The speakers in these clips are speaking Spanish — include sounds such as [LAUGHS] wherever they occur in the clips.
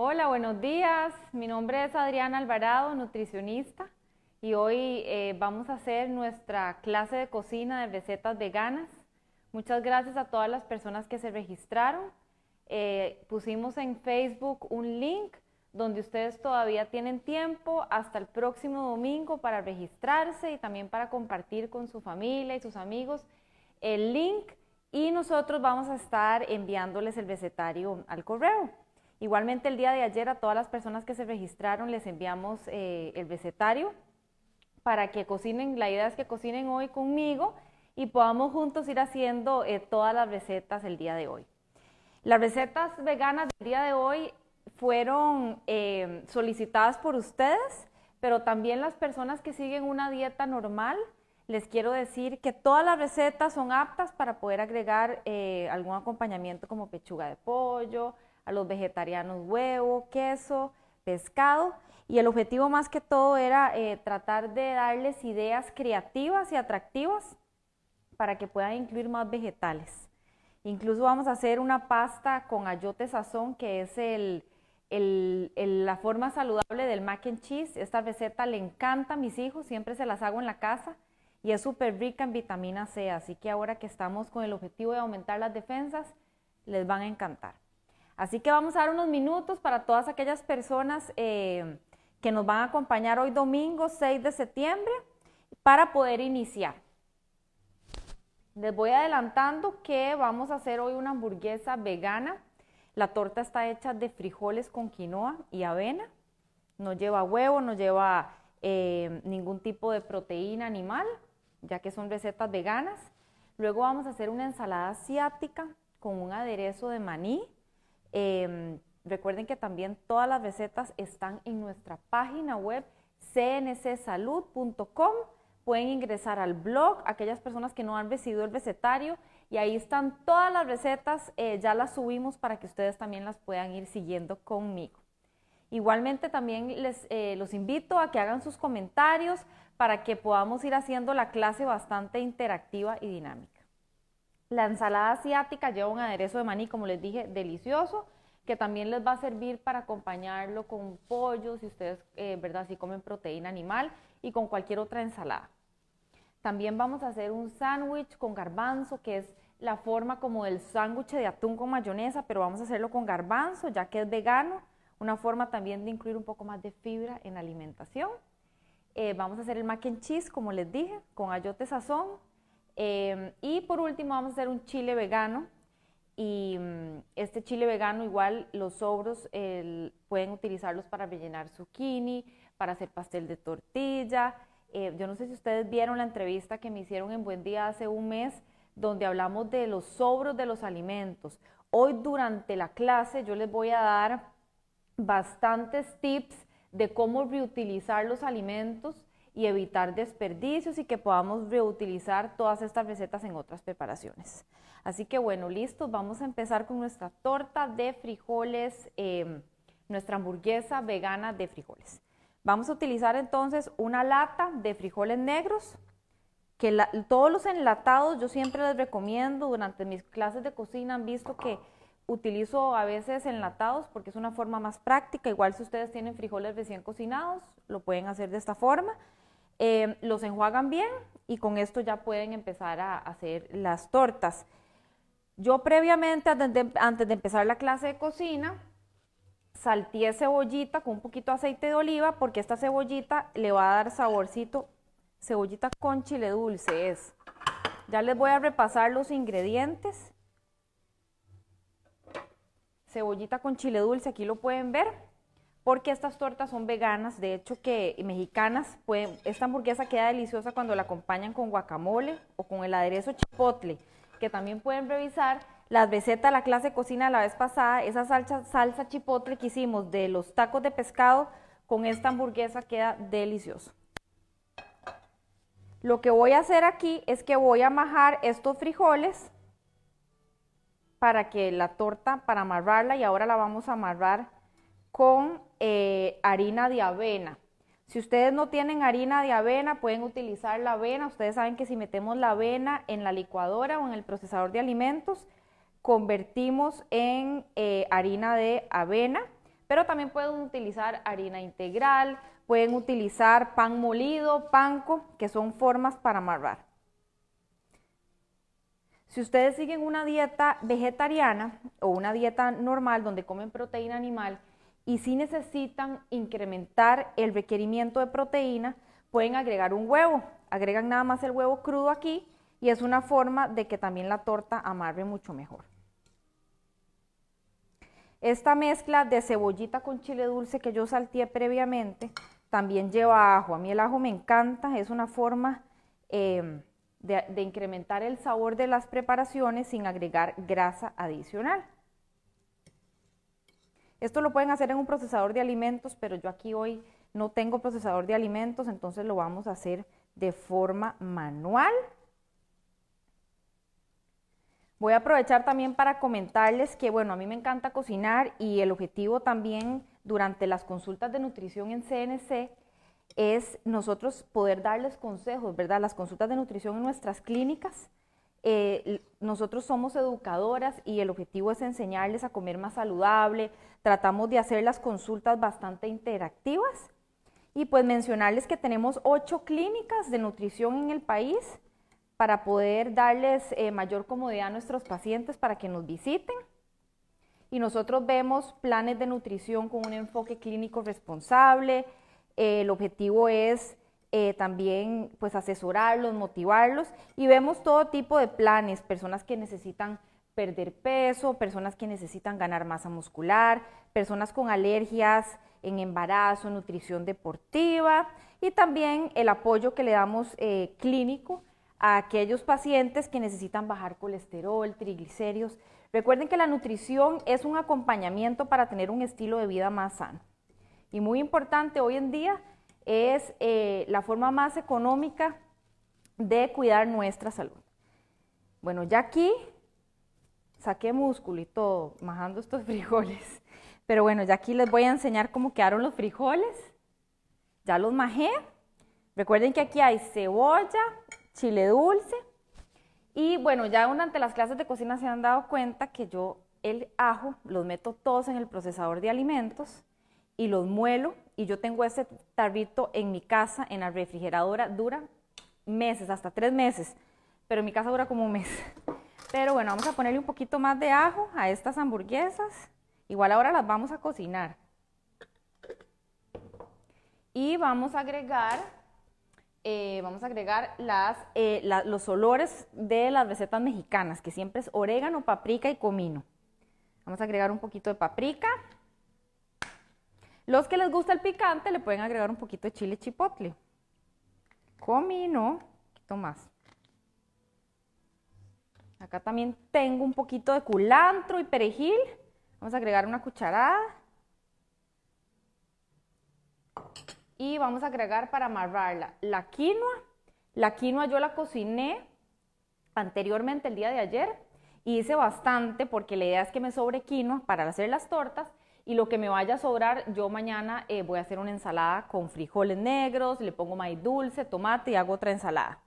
Hola, buenos días. Mi nombre es Adriana Alvarado, nutricionista, y hoy eh, vamos a hacer nuestra clase de cocina de recetas veganas. Muchas gracias a todas las personas que se registraron. Eh, pusimos en Facebook un link donde ustedes todavía tienen tiempo hasta el próximo domingo para registrarse y también para compartir con su familia y sus amigos el link y nosotros vamos a estar enviándoles el recetario al correo. Igualmente el día de ayer a todas las personas que se registraron les enviamos eh, el recetario para que cocinen, la idea es que cocinen hoy conmigo y podamos juntos ir haciendo eh, todas las recetas el día de hoy. Las recetas veganas del día de hoy fueron eh, solicitadas por ustedes, pero también las personas que siguen una dieta normal. Les quiero decir que todas las recetas son aptas para poder agregar algún acompañamiento como pechuga de pollo, a los vegetarianos huevo, queso, pescado. Y el objetivo más que todo era eh, tratar de darles ideas creativas y atractivas para que puedan incluir más vegetales. Incluso vamos a hacer una pasta con ayote sazón, que es el, el, la forma saludable del mac and cheese. Esta receta le encanta a mis hijos, siempre se las hago en la casa y es súper rica en vitamina C. Así que ahora que estamos con el objetivo de aumentar las defensas, les van a encantar. Así que vamos a dar unos minutos para todas aquellas personas eh, que nos van a acompañar hoy domingo 6 de septiembre para poder iniciar. Les voy adelantando que vamos a hacer hoy una hamburguesa vegana. La torta está hecha de frijoles con quinoa y avena. No lleva huevo, no lleva eh, ningún tipo de proteína animal, ya que son recetas veganas. Luego vamos a hacer una ensalada asiática con un aderezo de maní, Em, recuerden que también todas las recetas están en nuestra página web cncsalud.com. Pueden ingresar al blog, aquellas personas que no han recibido el recetario, y ahí están todas las recetas, eh, ya las subimos para que ustedes también las puedan ir siguiendo conmigo. Igualmente también les, eh, los invito a que hagan sus comentarios para que podamos ir haciendo la clase bastante interactiva y dinámica. La ensalada asiática lleva un aderezo de maní, como les dije, delicioso, que también les va a servir para acompañarlo con pollo, si ustedes, eh, ¿verdad? Si comen proteína animal y con cualquier otra ensalada. También vamos a hacer un sándwich con garbanzo, que es la forma como el sándwich de atún con mayonesa, pero vamos a hacerlo con garbanzo, ya que es vegano, una forma también de incluir un poco más de fibra en la alimentación. Eh, vamos a hacer el mac and cheese, como les dije, con ayote sazón, Em, y por último vamos a hacer un chile vegano. Y mm, este chile vegano igual los sobros pueden utilizarlos para rellenar zucchini, para hacer pastel de tortilla. Eh, yo no sé si ustedes vieron la entrevista que me hicieron en Buen Día hace un mes, donde hablamos de los sobros de los alimentos. Hoy durante la clase yo les voy a dar bastantes tips de cómo reutilizar los alimentos y evitar desperdicios y que podamos reutilizar todas estas recetas en otras preparaciones. Así que bueno, listos, vamos a empezar con nuestra torta de frijoles, em, nuestra hamburguesa vegana de frijoles. Vamos a utilizar entonces una lata de frijoles negros, que todos los enlatados yo siempre les recomiendo, durante mis clases de cocina han visto que utilizo a veces enlatados porque es una forma más práctica, igual si ustedes tienen frijoles recién cocinados, lo pueden hacer de esta forma. Em, los enjuagan bien y con esto ya pueden empezar a hacer las tortas. Yo previamente, antes de, empezar la clase de cocina, salteé cebollita con un poquito de aceite de oliva porque esta cebollita le va a dar saborcito, cebollita con chile dulce es. Ya les voy a repasar los ingredientes. Cebollita con chile dulce, aquí lo pueden ver porque estas tortas son veganas, de hecho que mexicanas, esta hamburguesa queda deliciosa cuando la acompañan con guacamole o con el aderezo chipotle, que también pueden revisar las recetas de la clase de cocina la vez pasada, esa salsa, salsa chipotle que hicimos de los tacos de pescado con esta hamburguesa queda delicioso. Lo que voy a hacer aquí es que voy a majar estos frijoles para que la torta, para amarrarla y ahora la vamos a amarrar con eh, harina de avena. Si ustedes no tienen harina de avena, pueden utilizar la avena. Ustedes saben que si metemos la avena en la licuadora o en el procesador de alimentos, convertimos en eh, harina de avena, pero también pueden utilizar harina integral, pueden utilizar pan molido, panco, que son formas para amarrar. Si ustedes siguen una dieta vegetariana o una dieta normal donde comen proteína animal, y si necesitan incrementar el requerimiento de proteína, pueden agregar un huevo. Agregan nada más el huevo crudo aquí y es una forma de que también la torta amarre mucho mejor. Esta mezcla de cebollita con chile dulce que yo salteé previamente también lleva ajo. A mí el ajo me encanta, es una forma em, de incrementar el sabor de las preparaciones sin agregar grasa adicional. Esto lo pueden hacer en un procesador de alimentos, pero yo aquí hoy no tengo procesador de alimentos, entonces lo vamos a hacer de forma manual. Voy a aprovechar también para comentarles que, bueno, a mí me encanta cocinar y el objetivo también durante las consultas de nutrición en CNC es nosotros poder darles consejos, ¿verdad? Las consultas de nutrición en nuestras clínicas eh, nosotros somos educadoras y el objetivo es enseñarles a comer más saludable, tratamos de hacer las consultas bastante interactivas y pues mencionarles que tenemos ocho clínicas de nutrición en el país para poder darles eh, mayor comodidad a nuestros pacientes para que nos visiten. Y nosotros vemos planes de nutrición con un enfoque clínico responsable. el objetivo es eh, también pues asesorarlos, motivarlos y vemos todo tipo de planes, personas que necesitan perder peso, personas que necesitan ganar masa muscular, personas con alergias en embarazo, nutrición deportiva y también el apoyo que le damos eh, clínico a aquellos pacientes que necesitan bajar colesterol, triglicéridos. Recuerden que la nutrición es un acompañamiento para tener un estilo de vida más sano. Y muy importante hoy en día es eh, la forma más económica de cuidar nuestra salud. Bueno, ya aquí saqué músculo y todo, majando estos [LAUGHS] frijoles. Pero bueno, ya aquí les voy a enseñar cómo quedaron los frijoles. Ya los majé. Recuerden que aquí hay cebolla, chile dulce. Y bueno, ya durante las clases de cocina se han dado cuenta que yo el ajo los meto todos en el procesador de alimentos y los muelo y yo tengo ese tarrito en mi casa, en la refrigeradora, dura meses, hasta tres meses, pero en mi casa dura como un mes. [LAUGHS] Pero bueno, vamos a ponerle un poquito más de ajo a estas hamburguesas. Igual ahora las vamos a cocinar. Y vamos a agregar, eh, vamos a agregar las, eh, los olores de las recetas mexicanas, que siempre es orégano, paprika y comino. Vamos a agregar un poquito de paprika. Los que les gusta el picante le pueden agregar un poquito de chile chipotle. Comino, un poquito más. Acá también tengo un poquito de culantro y perejil. Vamos a agregar una cucharada. Y vamos a agregar para amarrarla la quinoa. La quinoa yo la cociné anteriormente el día de ayer y hice bastante porque la idea es que me sobre quinoa para hacer las tortas y lo que me vaya a sobrar, yo mañana eh, voy a hacer una ensalada con frijoles negros, le pongo maíz dulce, tomate y hago otra ensalada.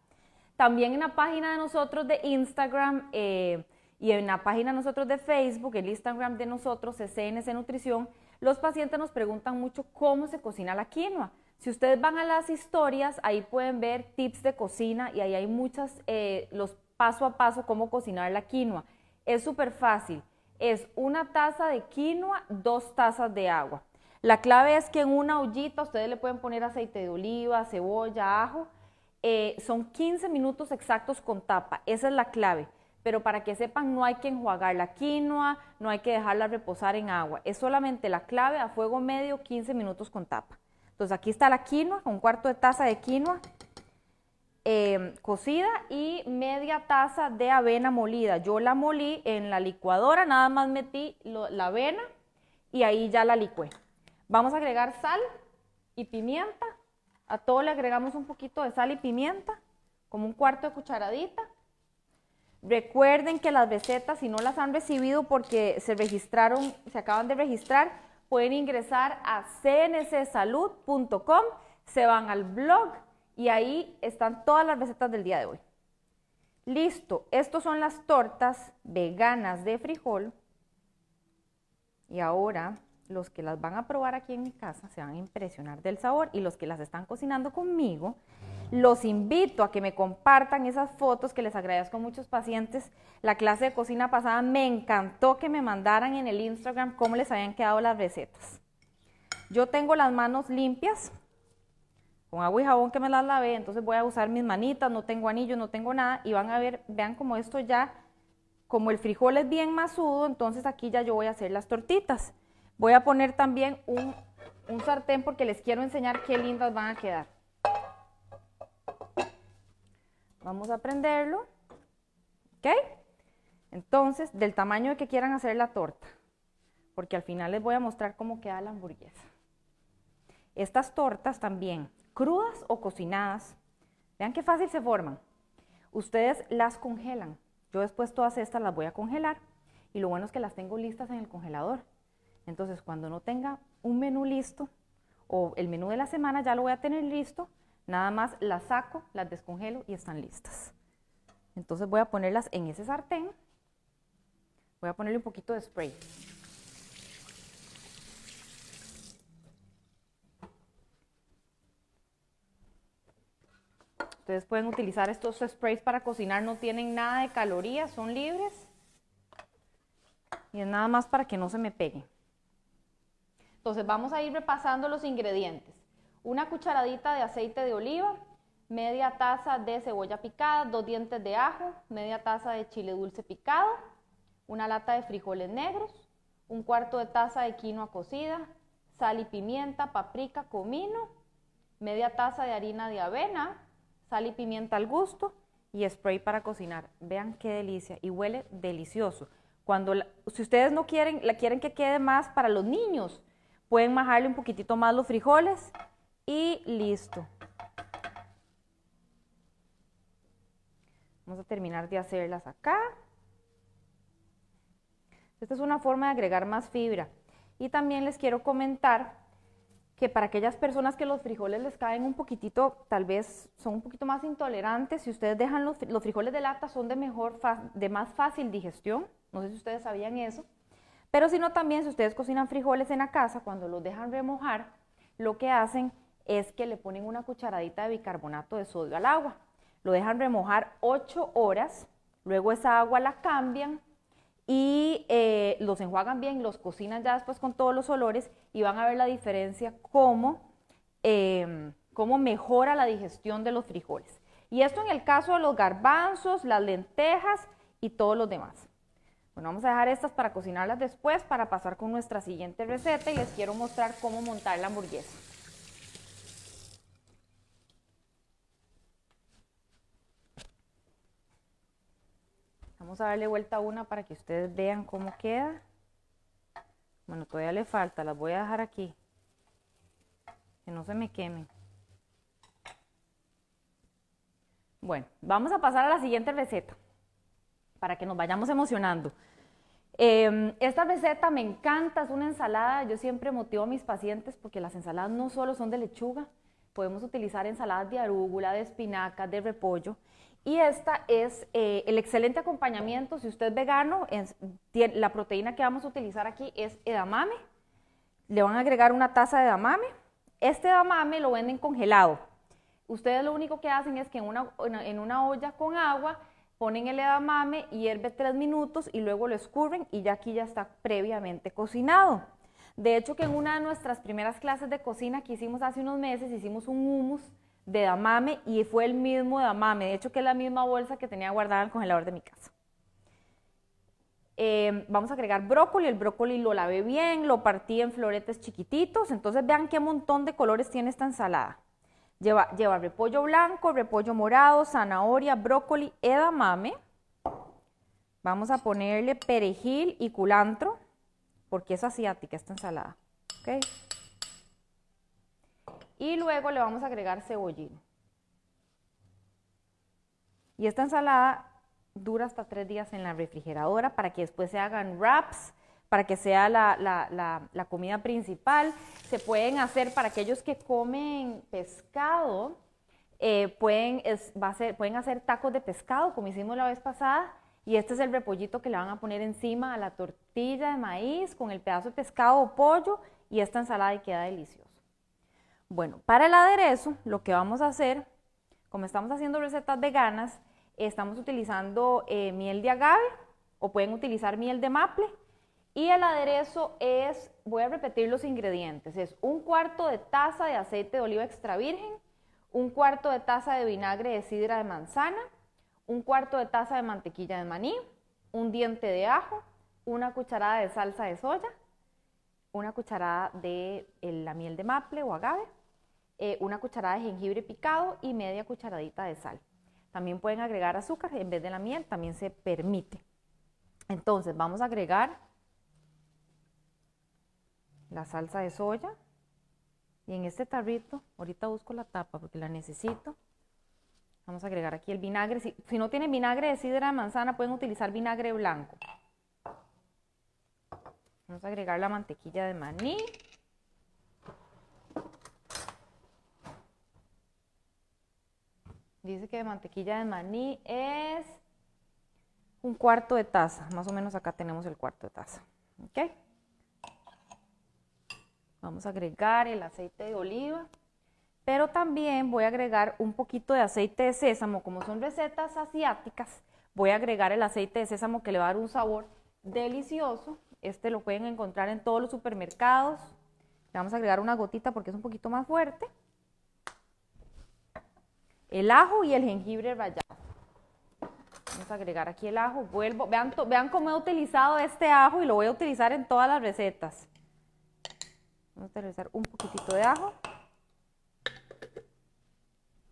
También en la página de nosotros de Instagram eh, y en la página de nosotros de Facebook, el Instagram de nosotros, CNC Nutrición, los pacientes nos preguntan mucho cómo se cocina la quinoa. Si ustedes van a las historias, ahí pueden ver tips de cocina y ahí hay muchos, eh, los paso a paso, cómo cocinar la quinoa. Es súper fácil es una taza de quinoa, dos tazas de agua. La clave es que en una ollita ustedes le pueden poner aceite de oliva, cebolla, ajo. Eh, son 15 minutos exactos con tapa, esa es la clave. Pero para que sepan, no hay que enjuagar la quinoa, no hay que dejarla reposar en agua. Es solamente la clave a fuego medio, 15 minutos con tapa. Entonces aquí está la quinoa, un cuarto de taza de quinoa Em, cocida y media taza de avena molida. Yo la molí en la licuadora, nada más metí la avena y ahí ya la licué. Vamos a agregar sal y pimienta. A todo le agregamos un poquito de sal y pimienta, como un cuarto de cucharadita. Recuerden que las recetas, si no las han recibido porque se registraron, se acaban de registrar, pueden ingresar a cncsalud.com, se van al blog y ahí están todas las recetas del día de hoy. Listo, estas son las tortas veganas de frijol. Y ahora los que las van a probar aquí en mi casa se van a impresionar del sabor y los que las están cocinando conmigo, los invito a que me compartan esas fotos que les agradezco a muchos pacientes. La clase de cocina pasada me encantó que me mandaran en el Instagram cómo les habían quedado las recetas. Yo tengo las manos limpias, con agua y jabón que me las lavé, entonces voy a usar mis manitas, no tengo anillo, no tengo nada, y van a ver, vean como esto ya, como el frijol es bien masudo, entonces aquí ya yo voy a hacer las tortitas. Voy a poner también un, un sartén porque les quiero enseñar qué lindas van a quedar. Vamos a prenderlo, ¿ok? Entonces, del tamaño de que quieran hacer la torta, porque al final les voy a mostrar cómo queda la hamburguesa. Estas tortas también crudas o cocinadas. Vean qué fácil se forman. Ustedes las congelan. Yo después todas estas las voy a congelar y lo bueno es que las tengo listas en el congelador. Entonces cuando no tenga un menú listo o el menú de la semana ya lo voy a tener listo, nada más las saco, las descongelo y están listas. Entonces voy a ponerlas en ese sartén. Voy a ponerle un poquito de spray. Ustedes pueden utilizar estos sprays para cocinar, no tienen nada de calorías, son libres. Y es nada más para que no se me pegue. Entonces vamos a ir repasando los ingredientes. Una cucharadita de aceite de oliva, media taza de cebolla picada, dos dientes de ajo, media taza de chile dulce picado, una lata de frijoles negros, un cuarto de taza de quinoa cocida, sal y pimienta, paprika, comino, media taza de harina de avena, sal y pimienta al gusto y spray para cocinar. Vean qué delicia y huele delicioso. Cuando si ustedes no quieren, la quieren que quede más para los niños, pueden majarle un poquitito más los frijoles y listo. Vamos a terminar de hacerlas acá. Esta es una forma de agregar más fibra. Y también les quiero comentar que para aquellas personas que los frijoles les caen un poquitito, tal vez son un poquito más intolerantes, si ustedes dejan los, frijoles de lata son de, mejor, de más fácil digestión, no sé si ustedes sabían eso, pero si no también si ustedes cocinan frijoles en la casa, cuando los dejan remojar, lo que hacen es que le ponen una cucharadita de bicarbonato de sodio al agua, lo dejan remojar 8 horas, luego esa agua la cambian y eh, los enjuagan bien, los cocinan ya después con todos los olores y van a ver la diferencia cómo, em, cómo mejora la digestión de los frijoles. Y esto en el caso de los garbanzos, las lentejas y todos los demás. Bueno, vamos a dejar estas para cocinarlas después para pasar con nuestra siguiente receta y les quiero mostrar cómo montar la hamburguesa. Vamos a darle vuelta una para que ustedes vean cómo queda. Bueno, todavía le falta, las voy a dejar aquí. Que no se me quemen. Bueno, vamos a pasar a la siguiente receta para que nos vayamos emocionando. Em, esta receta me encanta, es una ensalada. Yo siempre motivo a mis pacientes porque las ensaladas no solo son de lechuga, podemos utilizar ensaladas de arúgula, de espinaca, de repollo. Y esta es eh, el excelente acompañamiento. Si usted es vegano, la proteína que vamos a utilizar aquí es edamame. Le van a agregar una taza de edamame. Este edamame lo venden congelado. Ustedes lo único que hacen es que en una, olla con agua ponen el edamame, hierve tres minutos y luego lo escurren y ya aquí ya está previamente cocinado. De hecho, que en una de nuestras primeras clases de cocina que hicimos hace unos meses, hicimos un hummus de Damame y fue el mismo edamame, de hecho que es la misma bolsa que tenía guardada en el congelador de mi casa. Em, vamos a agregar brócoli, el brócoli lo lavé bien, lo partí en floretes chiquititos, entonces vean qué montón de colores tiene esta ensalada. Lleva, repollo blanco, repollo morado, zanahoria, brócoli, edamame. Vamos a ponerle perejil y culantro, porque es asiática esta ensalada. ¿okay? y luego le vamos a agregar cebollino. Y esta ensalada dura hasta tres días en la refrigeradora para que después se hagan wraps, para que sea la, comida principal. Se pueden hacer para aquellos que comen pescado, eh, pueden, va a ser, pueden hacer tacos de pescado, como hicimos la vez pasada. Y este es el repollito que le van a poner encima a la tortilla de maíz con el pedazo de pescado o pollo y esta ensalada queda deliciosa. Bueno, para el aderezo lo que vamos a hacer, como estamos haciendo recetas veganas, estamos utilizando eh, miel de agave o pueden utilizar miel de maple. Y el aderezo es, voy a repetir los ingredientes, es un cuarto de taza de aceite de oliva extra virgen, un cuarto de taza de vinagre de sidra de manzana, un cuarto de taza de mantequilla de maní, un diente de ajo, una cucharada de salsa de soya, una cucharada de eh, la miel de maple o agave, eh, una cucharada de jengibre picado y media cucharadita de sal. También pueden agregar azúcar en vez de la miel, también se permite. Entonces vamos a agregar la salsa de soya y en este tarrito, ahorita busco la tapa porque la necesito. Vamos a agregar aquí el vinagre. Si, si no tienen vinagre de sidra de manzana, pueden utilizar vinagre blanco. Vamos a agregar la mantequilla de maní. Dice que de mantequilla de maní es un cuarto de taza. Más o menos acá tenemos el cuarto de taza. Vamos a agregar el aceite de oliva. Pero también voy a agregar un poquito de aceite de sésamo. Como son recetas asiáticas, voy a agregar el aceite de sésamo que le va a dar un sabor delicioso. Este lo pueden encontrar en todos los supermercados. Le vamos a agregar una gotita porque es un poquito más fuerte el ajo y el jengibre rallado. Vamos a agregar aquí el ajo, vuelvo, vean, cómo he utilizado este ajo y lo voy a utilizar en todas las recetas. Vamos a utilizar un poquitito de ajo.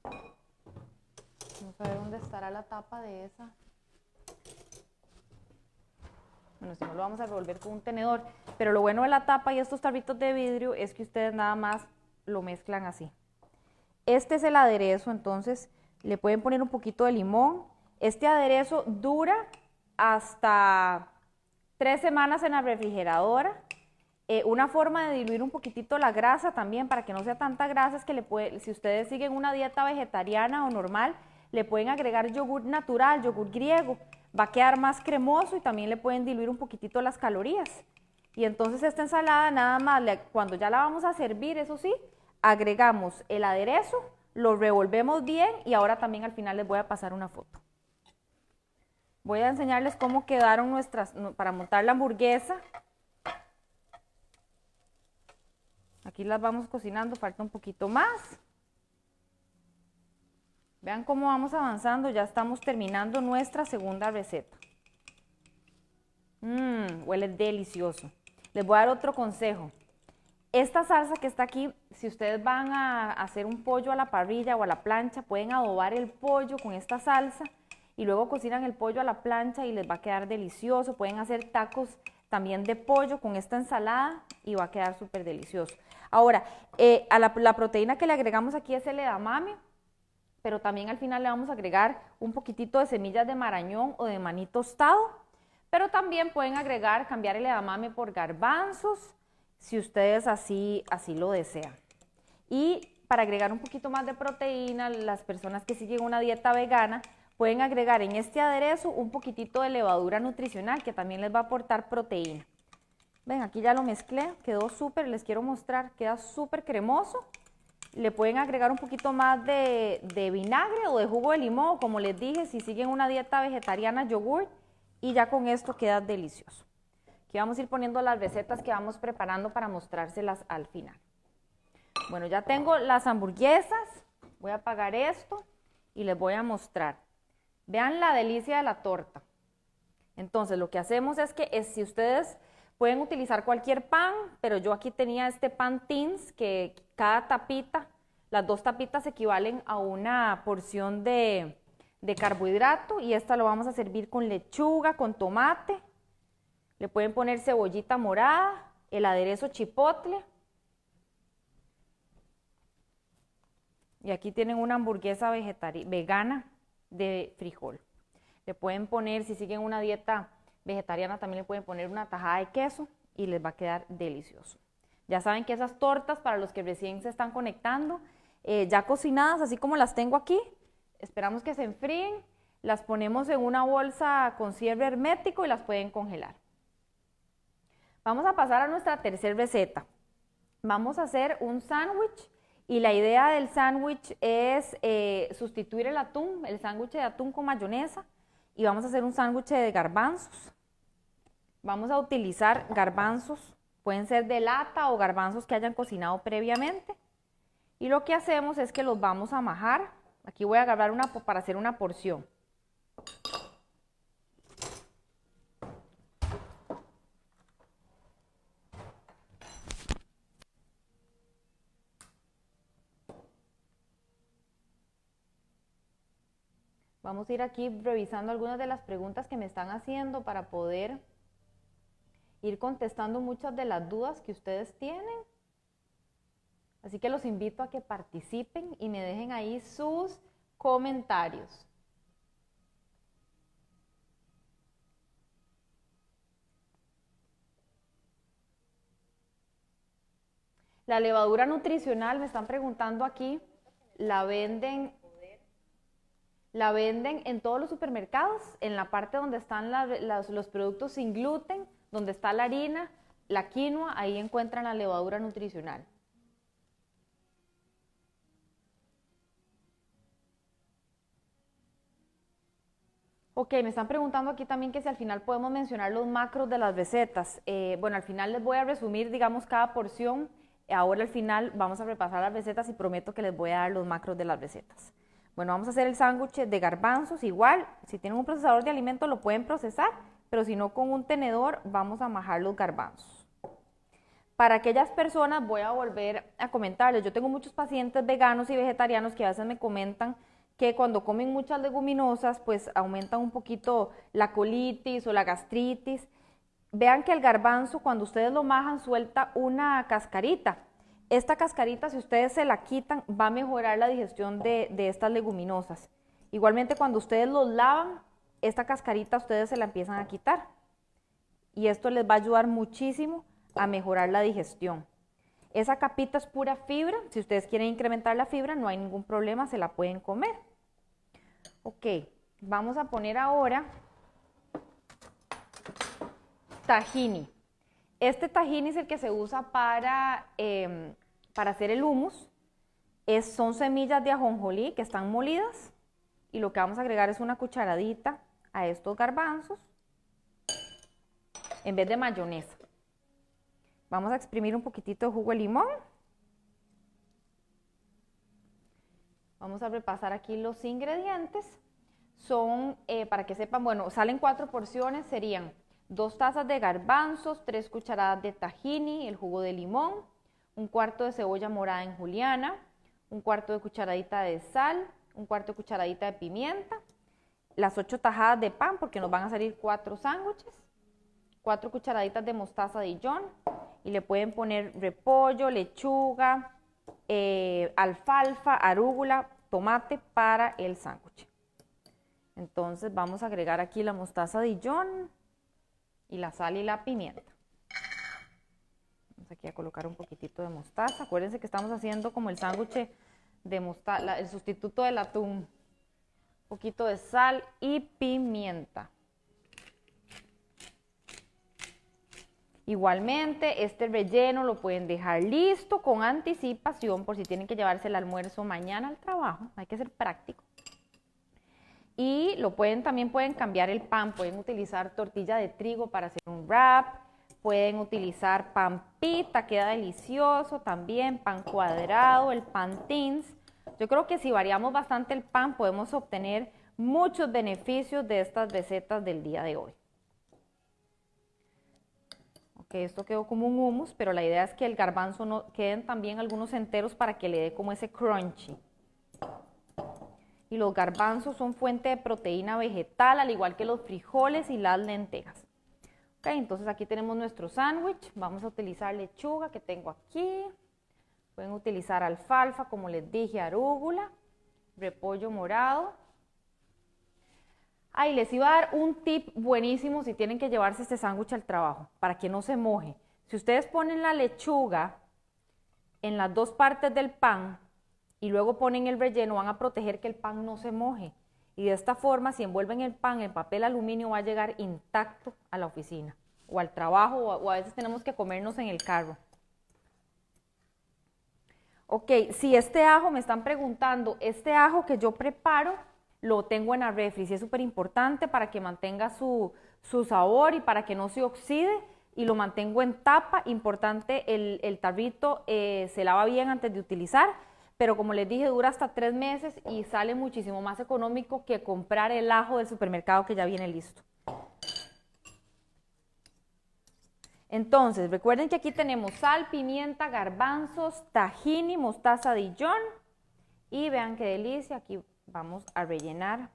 Vamos a ver dónde estará la tapa de esa. Bueno, si no lo vamos a revolver con un tenedor. Pero lo bueno de la tapa y estos tarritos de vidrio es que ustedes nada más lo mezclan así. Este es el aderezo, entonces le pueden poner un poquito de limón. Este aderezo dura hasta tres semanas en la refrigeradora. Eh, una forma de diluir un poquitito la grasa también para que no sea tanta grasa es que le si ustedes siguen una dieta vegetariana o normal, le pueden agregar yogur natural, yogur griego. Va a quedar más cremoso y también le pueden diluir un poquitito las calorías. Y entonces esta ensalada nada más, cuando ya la vamos a servir, eso sí, agregamos el aderezo, lo revolvemos bien y ahora también al final les voy a pasar una foto. Voy a enseñarles cómo quedaron nuestras, para montar la hamburguesa. Aquí las vamos cocinando, falta un poquito más. Vean cómo vamos avanzando, ya estamos terminando nuestra segunda receta. Mmm, huele delicioso. Les voy a dar otro consejo. Esta salsa que está aquí, si ustedes van a hacer un pollo a la parrilla o a la plancha, pueden adobar el pollo con esta salsa y luego cocinan el pollo a la plancha y les va a quedar delicioso. Pueden hacer tacos también de pollo con esta ensalada y va a quedar súper delicioso. Ahora, eh, a la, la, proteína que le agregamos aquí es el edamame, pero también al final le vamos a agregar un poquitito de semillas de marañón o de maní tostado, pero también pueden agregar, cambiar el edamame por garbanzos, si ustedes así, así lo desean. Y para agregar un poquito más de proteína, las personas que siguen una dieta vegana pueden agregar en este aderezo un poquitito de levadura nutricional que también les va a aportar proteína. Ven, aquí ya lo mezclé, quedó súper, les quiero mostrar, queda súper cremoso. Le pueden agregar un poquito más de, de vinagre o de jugo de limón, como les dije, si siguen una dieta vegetariana, yogurt, y ya con esto queda delicioso. Aquí vamos a ir poniendo las recetas que vamos preparando para mostrárselas al final. Bueno, ya tengo las hamburguesas, voy a apagar esto y les voy a mostrar. Vean la delicia de la torta. Entonces, lo que hacemos es que si ustedes pueden utilizar cualquier pan, pero yo aquí tenía este pan tins que cada tapita, las dos tapitas equivalen a una porción de, de carbohidrato y esta lo vamos a servir con lechuga, con tomate le pueden poner cebollita morada, el aderezo chipotle. Y aquí tienen una hamburguesa vegana de frijol. Le pueden poner, si siguen una dieta vegetariana, también le pueden poner una tajada de queso y les va a quedar delicioso. Ya saben que esas tortas, para los que recién se están conectando, eh, ya cocinadas, así como las tengo aquí, esperamos que se enfríen, las ponemos en una bolsa con cierre hermético y las pueden congelar. Vamos a pasar a nuestra tercera receta. Vamos a hacer un sándwich y la idea del sándwich es eh, sustituir el atún, el sándwich de atún con mayonesa y vamos a hacer un sándwich de garbanzos. Vamos a utilizar garbanzos, pueden ser de lata o garbanzos que hayan cocinado previamente. Y lo que hacemos es que los vamos a majar. Aquí voy a agarrar una para hacer una porción. Vamos a ir aquí revisando algunas de las preguntas que me están haciendo para poder ir contestando muchas de las dudas que ustedes tienen. Así que los invito a que participen y me dejen ahí sus comentarios. La levadura nutricional, me están preguntando aquí, la venden la venden en todos los supermercados, en la parte donde están los productos sin gluten, donde está la harina, la quinoa, ahí encuentran la levadura nutricional. Ok, me están preguntando aquí también que si al final podemos mencionar los macros de las recetas. Eh, bueno, al final les voy a resumir, digamos, cada porción. Ahora al final vamos a repasar las recetas y prometo que les voy a dar los macros de las recetas. Bueno, vamos a hacer el sándwich de garbanzos igual. Si tienen un procesador de alimentos lo pueden procesar, pero si no con un tenedor vamos a majar los garbanzos. Para aquellas personas voy a volver a comentarles, yo tengo muchos pacientes veganos y vegetarianos que a veces me comentan que cuando comen muchas leguminosas pues aumentan un poquito la colitis o la gastritis. Vean que el garbanzo cuando ustedes lo majan suelta una cascarita, esta cascarita, si ustedes se la quitan, va a mejorar la digestión de, estas leguminosas. Igualmente, cuando ustedes los lavan, esta cascarita ustedes se la empiezan a quitar. Y esto les va a ayudar muchísimo a mejorar la digestión. Esa capita es pura fibra. Si ustedes quieren incrementar la fibra, no hay ningún problema, se la pueden comer. Ok, vamos a poner ahora Tajini. Este tajini es el que se usa para em, para hacer el humus son semillas de ajonjolí que están molidas y lo que vamos a agregar es una cucharadita a estos garbanzos en vez de mayonesa. Vamos a exprimir un poquitito de jugo de limón. Vamos a repasar aquí los ingredientes. Son, eh, para que sepan, bueno, salen cuatro porciones, serían dos tazas de garbanzos, tres cucharadas de tahini, el jugo de limón, un cuarto de cebolla morada en juliana, un cuarto de cucharadita de sal, un cuarto de cucharadita de pimienta, las ocho tajadas de pan, porque nos van a salir cuatro sándwiches, cuatro cucharaditas de mostaza de Dijon, y le pueden poner repollo, lechuga, eh, alfalfa, arúgula, tomate para el sándwich. Entonces vamos a agregar aquí la mostaza de Dijon y la sal y la pimienta aquí a colocar un poquitito de mostaza. Acuérdense que estamos haciendo como el sándwich de mostaza, el sustituto del atún. Un poquito de sal y pimienta. Igualmente, este relleno lo pueden dejar listo con anticipación por si tienen que llevarse el almuerzo mañana al trabajo. Hay que ser práctico. Y lo pueden, también pueden cambiar el pan, pueden utilizar tortilla de trigo para hacer un wrap, Pueden utilizar pan pita, queda delicioso también, pan cuadrado, el pan tins. Yo creo que si variamos bastante el pan podemos obtener muchos beneficios de estas recetas del día de hoy. Ok, esto quedó como un humus, pero la idea es que el garbanzo queden también algunos enteros para que le dé como ese crunchy. Y los garbanzos son fuente de proteína vegetal, al igual que los frijoles y las lentejas entonces aquí tenemos nuestro sándwich. Vamos a utilizar lechuga que tengo aquí. Pueden utilizar alfalfa, como les dije, arúgula, repollo morado. Ahí les iba a dar un tip buenísimo si tienen que llevarse este sándwich al trabajo, para que no se moje. Si ustedes ponen la lechuga en las dos partes del pan y luego ponen el relleno, van a proteger que el pan no se moje y de esta forma, si envuelven el pan el papel aluminio, va a llegar intacto a la oficina o al trabajo o a, veces tenemos que comernos en el carro. Ok, si este ajo, me están preguntando, este ajo que yo preparo, lo tengo en la refri, es súper importante para que mantenga su, sabor y para que no se oxide y lo mantengo en tapa, importante el, tarrito eh, se lava bien antes de utilizar pero como les dije, dura hasta tres meses y sale muchísimo más económico que comprar el ajo del supermercado que ya viene listo. Entonces, recuerden que aquí tenemos sal, pimienta, garbanzos, tahini, mostaza Dijon y vean qué delicia, aquí vamos a rellenar.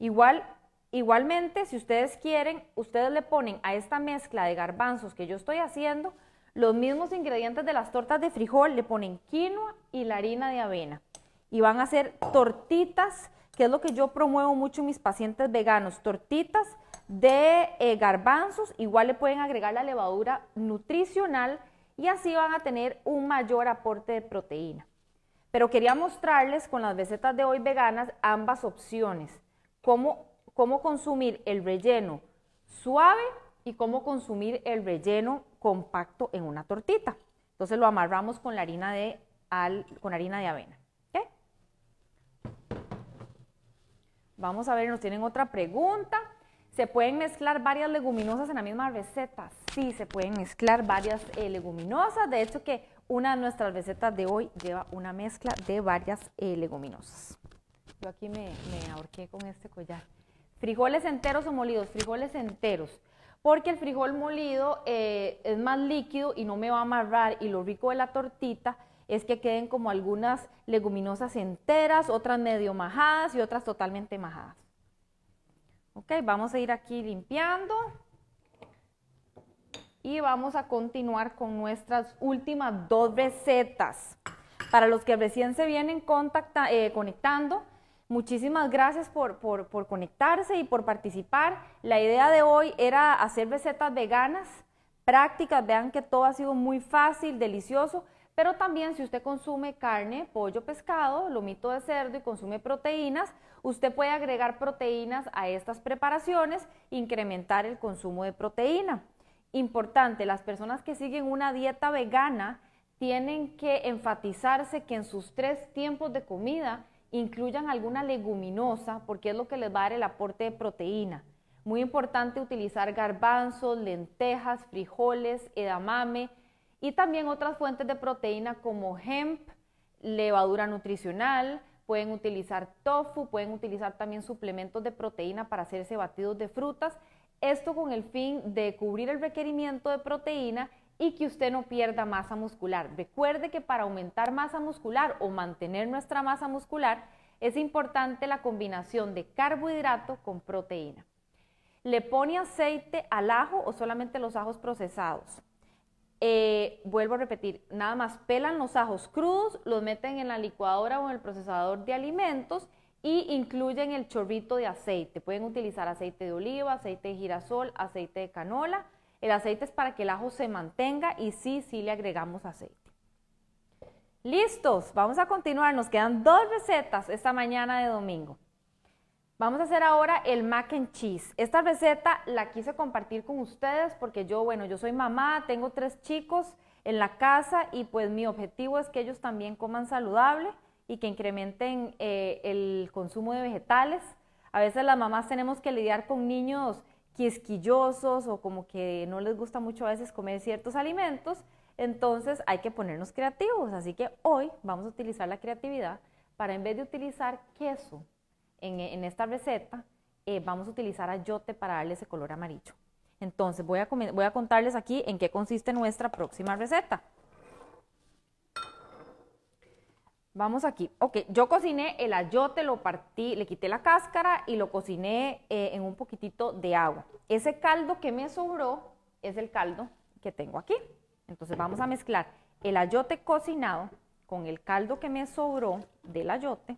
Igual, igualmente, si ustedes quieren, ustedes le ponen a esta mezcla de garbanzos que yo estoy haciendo, los mismos ingredientes de las tortas de frijol le ponen quinoa y la harina de avena. Y van a hacer tortitas, que es lo que yo promuevo mucho en mis pacientes veganos, tortitas de eh, garbanzos, igual le pueden agregar la levadura nutricional y así van a tener un mayor aporte de proteína. Pero quería mostrarles con las recetas de hoy veganas ambas opciones, cómo, cómo consumir el relleno suave y cómo consumir el relleno compacto en una tortita. Entonces lo amarramos con la harina de, con harina de avena. Vamos a ver, nos tienen otra pregunta. ¿Se pueden mezclar varias leguminosas en la misma receta? Sí, se pueden mezclar varias eh, leguminosas. De hecho, que una de nuestras recetas de hoy lleva una mezcla de varias eh, leguminosas. Yo aquí me ahorqué con este collar. Frijoles enteros o molidos, frijoles enteros porque el frijol molido eh, es más líquido y no me va a amarrar y lo rico de la tortita es que queden como algunas leguminosas enteras, otras medio majadas y otras totalmente majadas. Ok, vamos a ir aquí limpiando y vamos a continuar con nuestras últimas dos recetas. Para los que recién se vienen eh, conectando, Muchísimas gracias por, conectarse y por participar. La idea de hoy era hacer recetas veganas, prácticas. Vean que todo ha sido muy fácil, delicioso. Pero también si usted consume carne, pollo, pescado, lomito de cerdo y consume proteínas, usted puede agregar proteínas a estas preparaciones, incrementar el consumo de proteína. Importante, las personas que siguen una dieta vegana tienen que enfatizarse que en sus tres tiempos de comida incluyan alguna leguminosa porque es lo que les va a dar el aporte de proteína. Muy importante utilizar garbanzos, lentejas, frijoles, edamame y también otras fuentes de proteína como hemp, levadura nutricional, pueden utilizar tofu, pueden utilizar también suplementos de proteína para hacerse batidos de frutas. Esto con el fin de cubrir el requerimiento de proteína y que usted no pierda masa muscular. Recuerde que para aumentar masa muscular o mantener nuestra masa muscular es importante la combinación de carbohidrato con proteína. Le pone aceite al ajo o solamente los ajos procesados. Eh, vuelvo a repetir, nada más pelan los ajos crudos, los meten en la licuadora o en el procesador de alimentos y incluyen el chorrito de aceite. Pueden utilizar aceite de oliva, aceite de girasol, aceite de canola el aceite es para que el ajo se mantenga y sí, sí le agregamos aceite. Listos, vamos a continuar. Nos quedan dos recetas esta mañana de domingo. Vamos a hacer ahora el mac and cheese. Esta receta la quise compartir con ustedes porque yo, bueno, yo soy mamá, tengo tres chicos en la casa y pues mi objetivo es que ellos también coman saludable y que incrementen eh, el consumo de vegetales. A veces las mamás tenemos que lidiar con niños quisquillosos o como que no les gusta mucho a veces comer ciertos alimentos, entonces hay que ponernos creativos. Así que hoy vamos a utilizar la creatividad para en vez de utilizar queso en, esta receta, eh, vamos a utilizar ayote para darle ese color amarillo. Entonces voy a, voy a contarles aquí en qué consiste nuestra próxima receta. Vamos aquí. Ok, yo cociné el ayote, lo partí, le quité la cáscara y lo cociné eh, en un poquitito de agua. Ese caldo que me sobró es el caldo que tengo aquí. Entonces vamos a mezclar el ayote cocinado con el caldo que me sobró del ayote.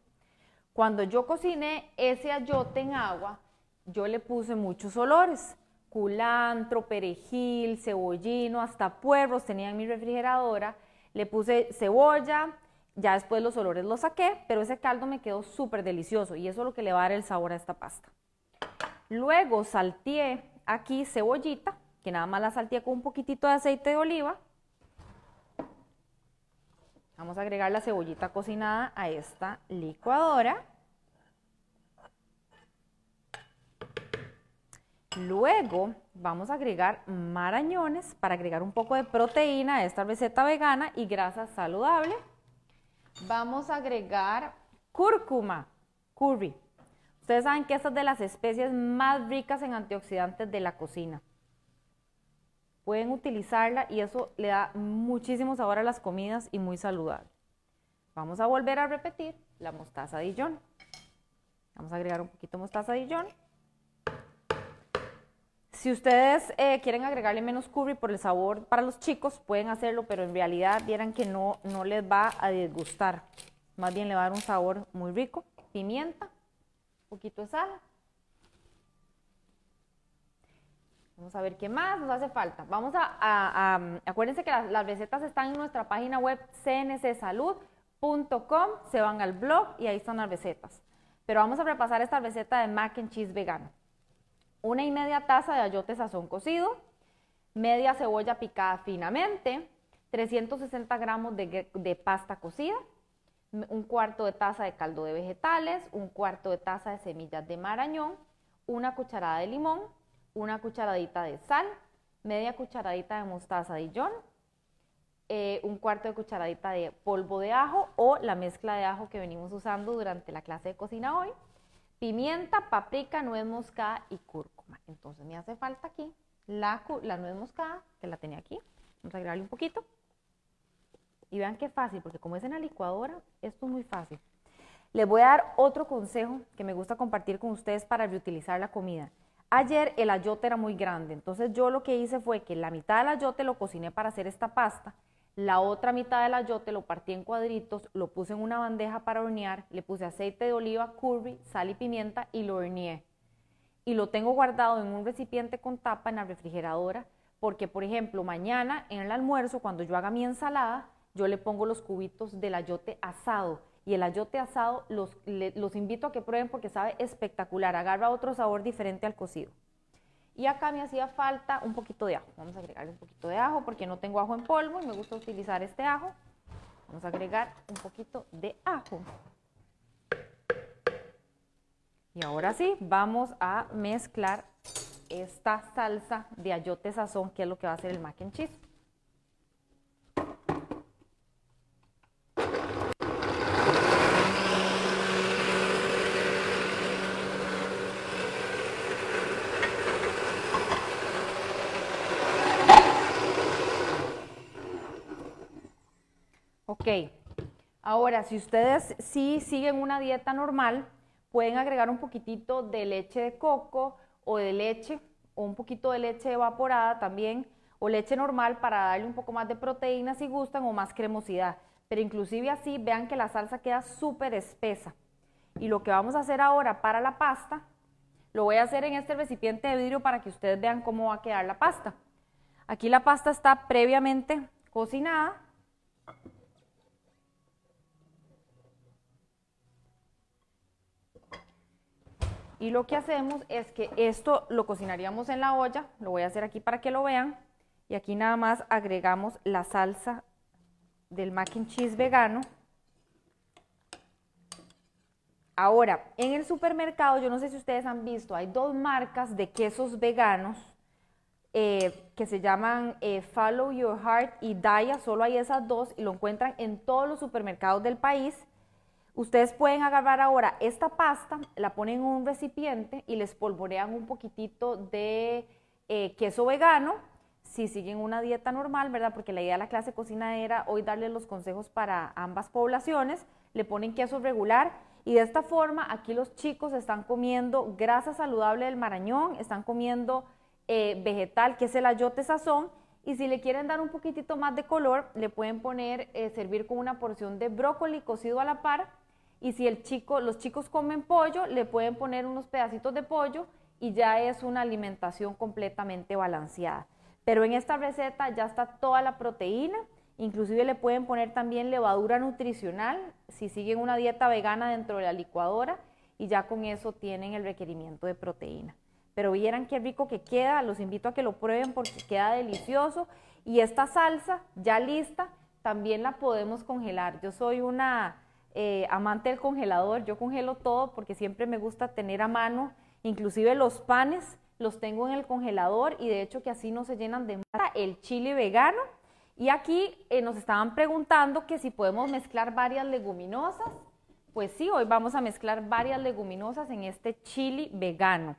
Cuando yo cociné ese ayote en agua, yo le puse muchos olores. Culantro, perejil, cebollino, hasta puerros tenía en mi refrigeradora. Le puse cebolla, ya después los olores los saqué, pero ese caldo me quedó súper delicioso y eso es lo que le va a dar el sabor a esta pasta. Luego salteé aquí cebollita, que nada más la salteé con un poquitito de aceite de oliva. Vamos a agregar la cebollita cocinada a esta licuadora. Luego vamos a agregar marañones para agregar un poco de proteína a esta receta vegana y grasa saludable vamos a agregar cúrcuma, curry. Ustedes saben que esta es de las especies más ricas en antioxidantes de la cocina. Pueden utilizarla y eso le da muchísimo sabor a las comidas y muy saludable. Vamos a volver a repetir la mostaza de Dijon. Vamos a agregar un poquito de mostaza de Dijon. Si ustedes eh, quieren agregarle menos curry por el sabor para los chicos, pueden hacerlo, pero en realidad vieran que no, no les va a disgustar. Más bien le va a dar un sabor muy rico. Pimienta, un poquito de sal. Vamos a ver qué más nos hace falta. Vamos a, acuérdense que las, las, recetas están en nuestra página web cncsalud.com, se van al blog y ahí están las recetas. Pero vamos a repasar esta receta de mac and cheese vegano una y media taza de ayote sazón cocido, media cebolla picada finamente, 360 gramos de, pasta cocida, un cuarto de taza de caldo de vegetales, un cuarto de taza de semillas de marañón, una cucharada de limón, una cucharadita de sal, media cucharadita de mostaza de eh, un cuarto de cucharadita de polvo de ajo o la mezcla de ajo que venimos usando durante la clase de cocina hoy, pimienta, paprika, nuez moscada y curva. Entonces me hace falta aquí la, la nuez moscada, que la tenía aquí. Vamos a agregarle un poquito. Y vean qué fácil, porque como es en la licuadora, esto es muy fácil. Les voy a dar otro consejo que me gusta compartir con ustedes para reutilizar la comida. Ayer el ayote era muy grande, entonces yo lo que hice fue que la mitad del ayote lo cociné para hacer esta pasta, la otra mitad del ayote lo partí en cuadritos, lo puse en una bandeja para hornear, le puse aceite de oliva, curry, sal y pimienta y lo horneé y lo tengo guardado en un recipiente con tapa en la refrigeradora, porque por ejemplo mañana en el almuerzo, cuando yo haga mi ensalada, yo le pongo los cubitos del ayote asado. Y el ayote asado los, invito a que prueben porque sabe espectacular, agarra otro sabor diferente al cocido. Y acá me hacía falta un poquito de ajo. Vamos a agregarle un poquito de ajo porque no tengo ajo en polvo y me gusta utilizar este ajo. Vamos a agregar un poquito de ajo. Y ahora sí, vamos a mezclar esta salsa de ayote sazón, que es lo que va a hacer el mac and cheese. Ok, ahora si ustedes sí siguen una dieta normal, Pueden agregar un poquitito de leche de coco o de leche, o un poquito de leche evaporada también, o leche normal para darle un poco más de proteína si gustan o más cremosidad. Pero inclusive así vean que la salsa queda súper espesa. Y lo que vamos a hacer ahora para la pasta, lo voy a hacer en este recipiente de vidrio para que ustedes vean cómo va a quedar la pasta. Aquí la pasta está previamente cocinada Y lo que hacemos es que esto lo cocinaríamos en la olla, lo voy a hacer aquí para que lo vean, y aquí nada más agregamos la salsa del mac and cheese vegano. Ahora, en el supermercado, yo no sé si ustedes han visto, hay dos marcas de quesos veganos eh, que se llaman eh, Follow Your Heart y Daya, solo hay esas dos y lo encuentran en todos los supermercados del país. Ustedes pueden agarrar ahora esta pasta, la ponen en un recipiente y les polvorean un poquitito de eh, queso vegano, si siguen una dieta normal, ¿verdad? Porque la idea de la clase de cocina era hoy darles los consejos para ambas poblaciones, le ponen queso regular y de esta forma aquí los chicos están comiendo grasa saludable del marañón, están comiendo eh, vegetal, que es el ayote sazón, y si le quieren dar un poquitito más de color, le pueden poner, eh, servir con una porción de brócoli cocido a la par y si el chico, los chicos comen pollo, le pueden poner unos pedacitos de pollo y ya es una alimentación completamente balanceada. Pero en esta receta ya está toda la proteína, inclusive le pueden poner también levadura nutricional si siguen una dieta vegana dentro de la licuadora y ya con eso tienen el requerimiento de proteína. Pero vieran qué rico que queda, los invito a que lo prueben porque queda delicioso y esta salsa ya lista también la podemos congelar. Yo soy una eh, amante del congelador, yo congelo todo porque siempre me gusta tener a mano, inclusive los panes los tengo en el congelador y de hecho que así no se llenan de masa, el chile vegano. Y aquí eh, nos estaban preguntando que si podemos mezclar varias leguminosas. Pues sí, hoy vamos a mezclar varias leguminosas en este chili vegano.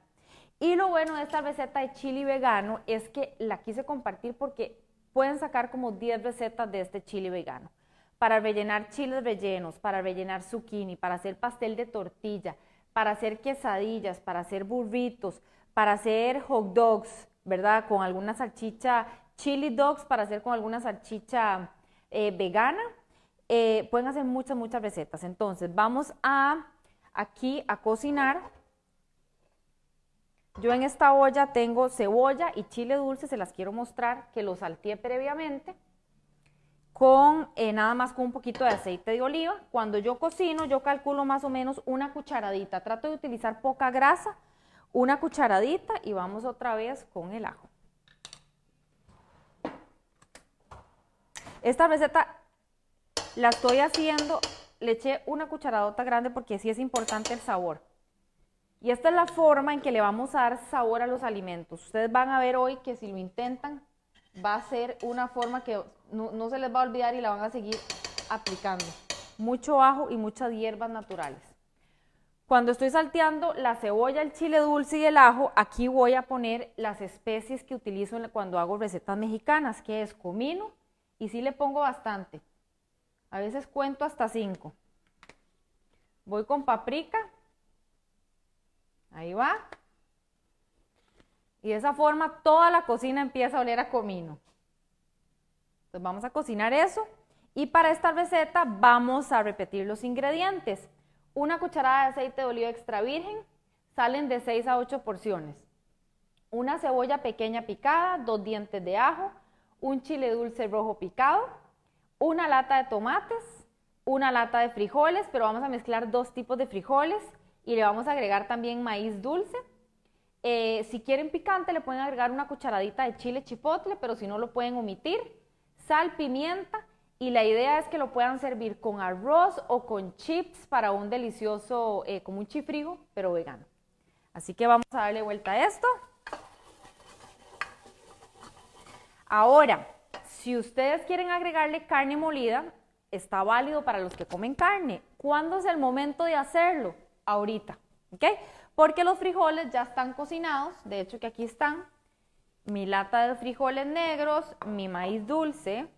Y lo bueno de esta receta de chili vegano es que la quise compartir porque pueden sacar como 10 recetas de este chili vegano para rellenar chiles rellenos, para rellenar zucchini, para hacer pastel de tortilla, para hacer quesadillas, para hacer burritos, para hacer hot dogs, ¿verdad? Con alguna salchicha, chili dogs para hacer con alguna salchicha eh, vegana. Eh, pueden hacer muchas, muchas recetas. Entonces, vamos a aquí a cocinar. Yo en esta olla tengo cebolla y chile dulce, se las quiero mostrar, que lo salteé previamente con eh, nada más con un poquito de aceite de oliva. Cuando yo cocino, yo calculo más o menos una cucharadita. Trato de utilizar poca grasa, una cucharadita y vamos otra vez con el ajo. Esta receta la estoy haciendo, le eché una cucharadota grande porque sí es importante el sabor. Y esta es la forma en que le vamos a dar sabor a los alimentos. Ustedes van a ver hoy que si lo intentan, va a ser una forma que no, se les va a olvidar y la van a seguir aplicando. Mucho ajo y muchas hierbas naturales. Cuando estoy salteando la cebolla, el chile dulce y el ajo, aquí voy a poner las especies que utilizo cuando hago recetas mexicanas, que es comino, y sí le pongo bastante. A veces cuento hasta 5. Voy con paprika. Ahí va. Y de esa forma toda la cocina empieza a oler a comino. Entonces vamos a cocinar eso. Y para esta receta vamos a repetir los ingredientes. Una cucharada de aceite de oliva extra virgen, salen de 6 a 8 porciones. Una cebolla pequeña picada, dos dientes de ajo, un chile dulce rojo picado, una lata de tomates, una lata de frijoles, pero vamos a mezclar dos tipos de frijoles y le vamos a agregar también maíz dulce eh, si quieren picante, le pueden agregar una cucharadita de chile chipotle, pero si no lo pueden omitir. Sal, pimienta. Y la idea es que lo puedan servir con arroz o con chips para un delicioso, eh, como un chifrigo, pero vegano. Así que vamos a darle vuelta a esto. Ahora, si ustedes quieren agregarle carne molida, está válido para los que comen carne. ¿Cuándo es el momento de hacerlo? Ahorita, ¿ok? porque los frijoles ya están cocinados, de hecho que aquí están, mi lata de frijoles negros, mi maíz dulce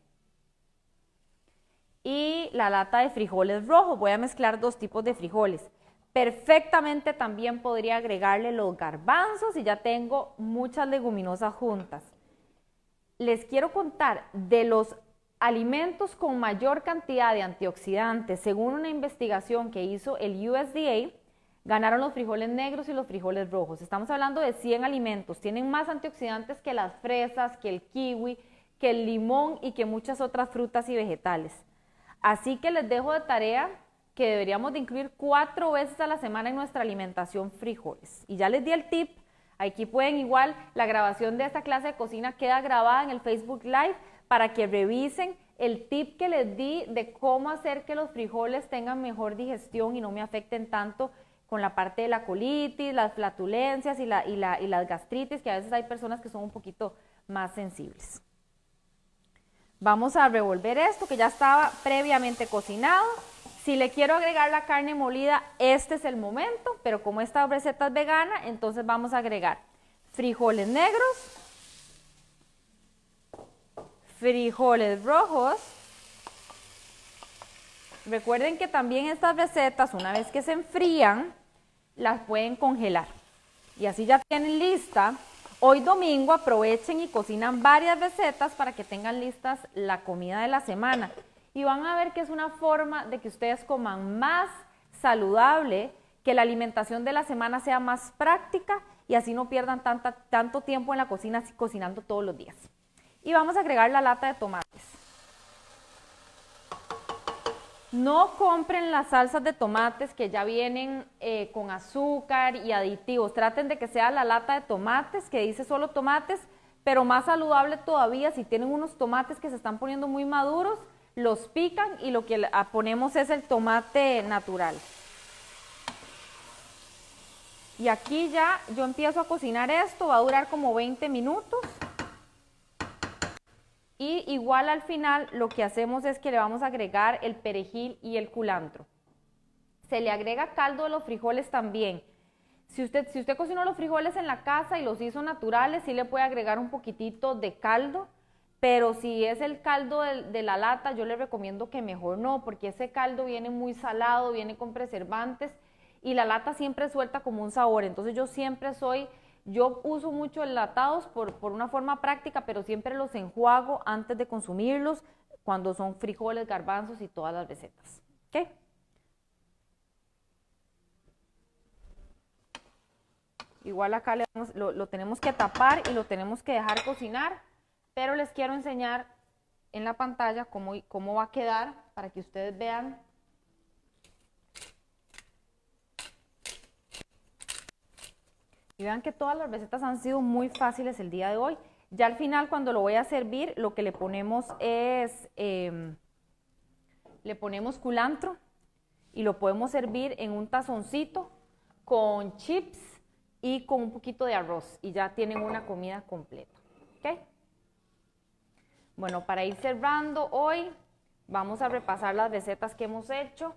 y la lata de frijoles rojos. Voy a mezclar dos tipos de frijoles. Perfectamente también podría agregarle los garbanzos y ya tengo muchas leguminosas juntas. Les quiero contar de los alimentos con mayor cantidad de antioxidantes. Según una investigación que hizo el USDA, Ganaron los frijoles negros y los frijoles rojos. Estamos hablando de 100 alimentos. Tienen más antioxidantes que las fresas, que el kiwi, que el limón y que muchas otras frutas y vegetales. Así que les dejo de tarea que deberíamos de incluir cuatro veces a la semana en nuestra alimentación frijoles. Y ya les di el tip, aquí pueden igual, la grabación de esta clase de cocina queda grabada en el Facebook Live para que revisen el tip que les di de cómo hacer que los frijoles tengan mejor digestión y no me afecten tanto con la parte de la colitis, las flatulencias y, las gastritis, que a veces hay personas que son un poquito más sensibles. Vamos a revolver esto que ya estaba previamente cocinado. Si le quiero agregar la carne molida, este es el momento, pero como esta receta es vegana, entonces vamos a agregar frijoles negros, frijoles rojos. Recuerden que también estas recetas, una vez que se enfrían, las pueden congelar. Y así ya tienen lista. Hoy domingo aprovechen y cocinan varias recetas para que tengan listas la comida de la semana. Y van a ver que es una forma de que ustedes coman más saludable, que la alimentación de la semana sea más práctica y así no pierdan tanta, tanto tiempo en la cocina cocinando todos los días. Y vamos a agregar la lata de tomates. No compren las salsas de tomates que ya vienen eh, con azúcar y aditivos. Traten de que sea la lata de tomates que dice solo tomates, pero más saludable todavía si tienen unos tomates que se están poniendo muy maduros, los pican y lo que ponemos es el tomate natural. Y aquí ya yo empiezo a cocinar esto, va a durar como 20 minutos. Y igual al final lo que hacemos es que le vamos a agregar el perejil y el culantro. Se le agrega caldo de los frijoles también. Si usted, si usted cocinó los frijoles en la casa y los hizo naturales, sí le puede agregar un poquitito de caldo, pero si es el caldo de, de la lata, yo le recomiendo que mejor no, porque ese caldo viene muy salado, viene con preservantes y la lata siempre suelta como un sabor. Entonces yo siempre soy yo uso mucho enlatados por, por una forma práctica, pero siempre los enjuago antes de consumirlos cuando son frijoles, garbanzos y todas las recetas. Igual acá lo, tenemos que tapar y lo tenemos que dejar cocinar, pero les quiero enseñar en la pantalla cómo va a quedar para que ustedes vean Y vean que todas las recetas han sido muy fáciles el día de hoy. Ya al final cuando lo voy a servir, lo que le ponemos es, em, le ponemos culantro y lo podemos servir en un tazoncito con chips y con un poquito de arroz. Y ya tienen una comida completa. Bueno, para ir cerrando hoy, vamos a repasar las recetas que hemos hecho.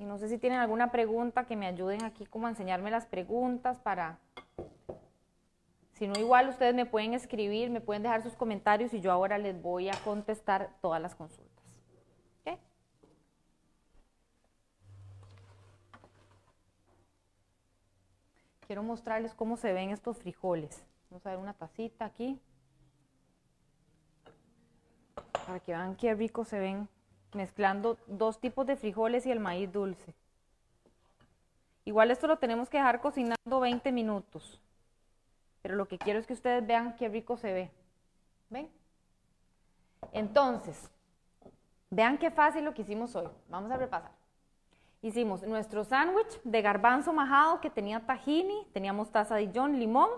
Y no sé si tienen alguna pregunta que me ayuden aquí como a enseñarme las preguntas para... Si no, igual ustedes me pueden escribir, me pueden dejar sus comentarios y yo ahora les voy a contestar todas las consultas. quiero mostrarles cómo se ven estos frijoles. Vamos a ver una tacita aquí. Para que vean qué rico se ven mezclando dos tipos de frijoles y el maíz dulce. Igual esto lo tenemos que dejar cocinando 20 minutos. Pero lo que quiero es que ustedes vean qué rico se ve. ¿Ven? Entonces, vean qué fácil lo que hicimos hoy. Vamos a repasar. Hicimos nuestro sándwich de garbanzo majado que tenía tahini, teníamos taza de john, limón.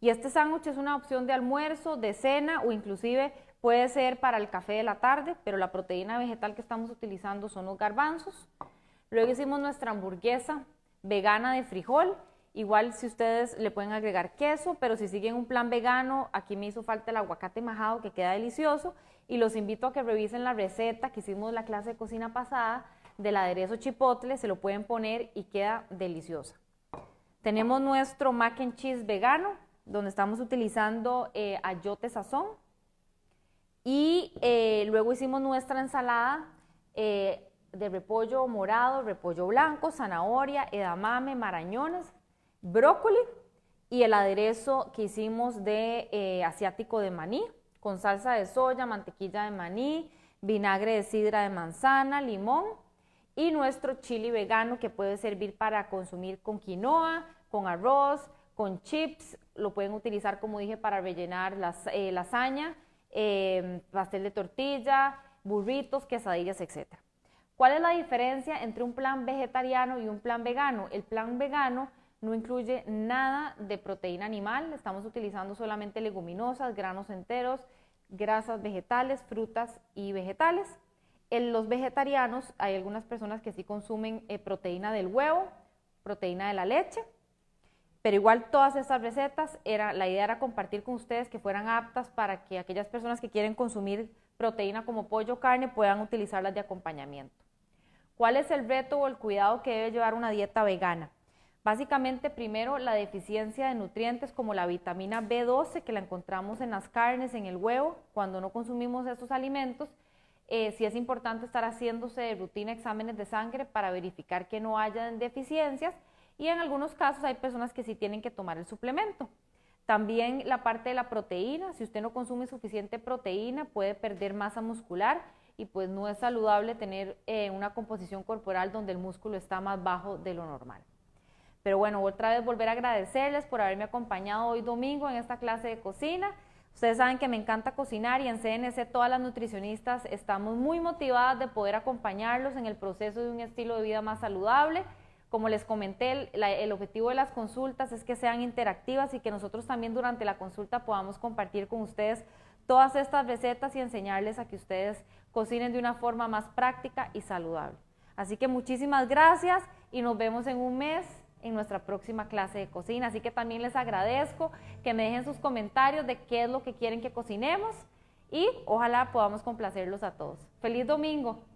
Y este sándwich es una opción de almuerzo, de cena o inclusive Puede ser para el café de la tarde, pero la proteína vegetal que estamos utilizando son los garbanzos. Luego hicimos nuestra hamburguesa vegana de frijol. Igual si ustedes le pueden agregar queso, pero si siguen un plan vegano, aquí me hizo falta el aguacate majado que queda delicioso y los invito a que revisen la receta que hicimos en la clase de cocina pasada del aderezo chipotle, se lo pueden poner y queda deliciosa. Tenemos nuestro mac and cheese vegano, donde estamos utilizando eh, ayote sazón, y eh, luego hicimos nuestra ensalada eh, de repollo morado, repollo blanco, zanahoria, edamame, marañones, brócoli y el aderezo que hicimos de eh, asiático de maní, con salsa de soya, mantequilla de maní, vinagre de sidra de manzana, limón y nuestro chili vegano que puede servir para consumir con quinoa, con arroz, con chips, lo pueden utilizar como dije para rellenar las, lasaña Em, pastel de tortilla, burritos, quesadillas, etc. ¿Cuál es la diferencia entre un plan vegetariano y un plan vegano? El plan vegano no incluye nada de proteína animal, estamos utilizando solamente leguminosas, granos enteros, grasas vegetales, frutas y vegetales. En los vegetarianos hay algunas personas que sí consumen eh, proteína del huevo, proteína de la leche pero igual todas estas recetas, era, la idea era compartir con ustedes que fueran aptas para que aquellas personas que quieren consumir proteína como pollo o carne puedan utilizarlas de acompañamiento. ¿Cuál es el reto o el cuidado que debe llevar una dieta vegana? Básicamente, primero, la deficiencia de nutrientes como la vitamina B12 que la encontramos en las carnes, en el huevo, cuando no consumimos estos alimentos. Si eh, sí es importante estar haciéndose rutina exámenes de sangre para verificar que no haya deficiencias y en algunos casos hay personas que sí tienen que tomar el suplemento. También la parte de la proteína, si usted no consume suficiente proteína puede perder masa muscular y pues no es saludable tener eh, una composición corporal donde el músculo está más bajo de lo normal. Pero bueno, otra vez volver a agradecerles por haberme acompañado hoy domingo en esta clase de cocina. Ustedes saben que me encanta cocinar y en CNC todas las nutricionistas estamos muy motivadas de poder acompañarlos en el proceso de un estilo de vida más saludable. Como les comenté, el, objetivo de las consultas es que sean interactivas y que nosotros también durante la consulta podamos compartir con ustedes todas estas recetas y enseñarles a que ustedes cocinen de una forma más práctica y saludable. Así que muchísimas gracias y nos vemos en un mes en nuestra próxima clase de cocina. Así que también les agradezco que me dejen sus comentarios de qué es lo que quieren que cocinemos y ojalá podamos complacerlos a todos. ¡Feliz domingo!